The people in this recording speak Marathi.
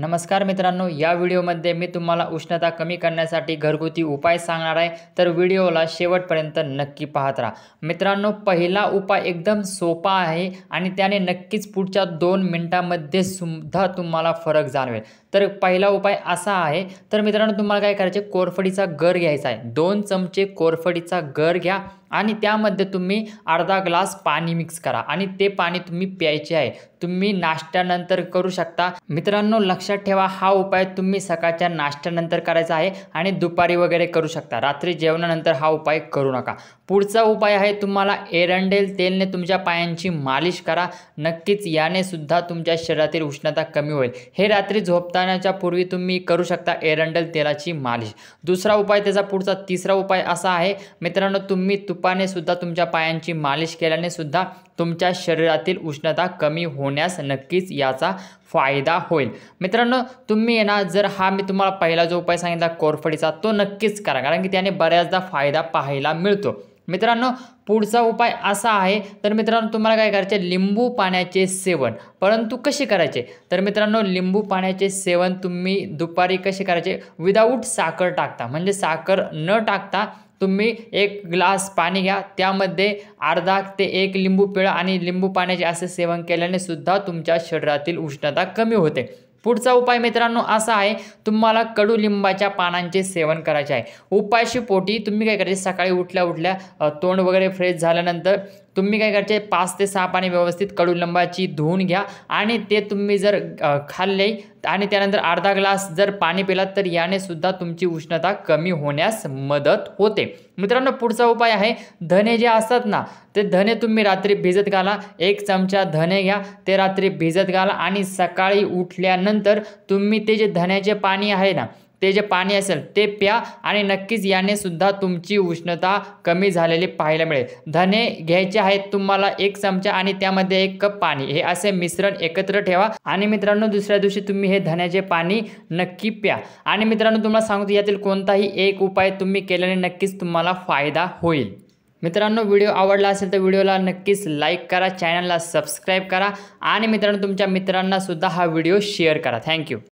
नमस्कार मित्रांनो या व्हिडिओमध्ये मी तुम्हाला उष्णता कमी करण्यासाठी घरगुती उपाय सांगणार आहे तर व्हिडिओला शेवटपर्यंत नक्की पाहत राहा मित्रांनो पहिला उपाय एकदम सोपा आहे आणि त्याने नक्कीच पुढच्या दोन मिनटामध्ये सुद्धा तुम्हाला फरक जाणवेल तर पहिला उपाय असा आहे तर मित्रांनो तुम्हाला काय करायचे कोरफडीचा गर घ्यायचा आहे दोन चमचे कोरफडीचा गर घ्या आणि त्यामध्ये तुम्ही अर्धा ग्लास पाणी मिक्स करा आणि ते पाणी तुम्ही प्यायचे आहे तुम्ही नाश्त्यानंतर करू शकता मित्रांनो लक्षात ठेवा हा उपाय तुम्ही सकाळच्या नाश्त्यानंतर करायचा आहे आणि दुपारी वगैरे करू शकता रात्री जेवणानंतर हा उपाय करू नका पुढचा उपाय आहे तुम्हाला एरंडेल तेलने तुमच्या पायांची मालिश करा नक्कीच याने सुद्धा तुमच्या शरीरातील उष्णता कमी होईल हे रात्री झोपता झोपतानाच्या पूर्वी तुम्ही करू शकता एरंडल तेलाची मालिश दुसरा उपाय त्याचा पुढचा तिसरा उपाय असा आहे मित्रांनो तुम्ही तुपाने सुद्धा तुमच्या पायांची मालिश केल्याने सुद्धा तुमच्या शरीरातील उष्णता कमी होण्यास नक्कीच याचा फायदा होईल मित्रांनो तुम्ही आहे ना जर हा मी तुम्हाला पहिला जो उपाय सांगितला कोरफडीचा तो नक्कीच करा कारण की त्याने बऱ्याचदा फायदा पाहायला मिळतो मित्रांनो पुढचा उपाय असा आहे तर मित्रांनो तुम्हाला काय करायचे लिंबू पाण्याचे सेवन परंतु कसे करायचे तर मित्रांनो लिंबू पाण्याचे सेवन तुम्ही दुपारी कसे करायचे विदाऊट साखर टाकता म्हणजे साखर न टाकता तुम्ही एक ग्लास पाणी घ्या त्यामध्ये अर्धा ते एक लिंबू पिळा आणि लिंबू पाण्याचे असे सेवन केल्याने सुद्धा तुमच्या शरीरातील उष्णता कमी होते पुढचा उपाय मित्रांनो असा आहे तुम्हाला कडुलिंबाच्या पानांचे सेवन करायचे आहे उपायशी पोटी तुम्ही काय करायचे सकाळी उठल्या उठल्या तोंड वगैरे फ्रेश झाल्यानंतर तुम्ही काय करायचे पाच ते सहा पाणी व्यवस्थित लंबाची धुवून घ्या आणि ते तुम्ही जर खाल्ले आणि त्यानंतर अर्धा ग्लास जर पाणी पिलात तर याने सुद्धा तुमची उष्णता कमी होण्यास मदत होते मित्रांनो पुढचा उपाय आहे धने जे असतात ना ते धने तुम्ही रात्री भिजत घाला एक चमचा धने घ्या ते रात्री भिजत घाला आणि सकाळी उठल्यानंतर तुम्ही ते जे धन्याचे पाणी आहे ना ते जे पाणी असेल ते प्या आणि नक्कीच याने सुद्धा तुमची उष्णता कमी झालेली पाहायला मिळेल धने घ्यायचे आहेत तुम्हाला एक चमचा आणि त्यामध्ये एक कप पाणी हे असे मिश्रण एकत्र ठेवा आणि मित्रांनो दुसऱ्या दिवशी तुम्ही हे धन्याचे पाणी नक्की प्या आणि मित्रांनो तुम्हाला सांगतो यातील कोणताही एक उपाय तुम्ही केल्याने नक्कीच तुम्हाला फायदा होईल मित्रांनो व्हिडिओ आवडला असेल तर व्हिडिओला नक्कीच लाईक करा चॅनलला सबस्क्राईब करा आणि मित्रांनो तुमच्या मित्रांनासुद्धा हा व्हिडिओ शेअर करा थँक्यू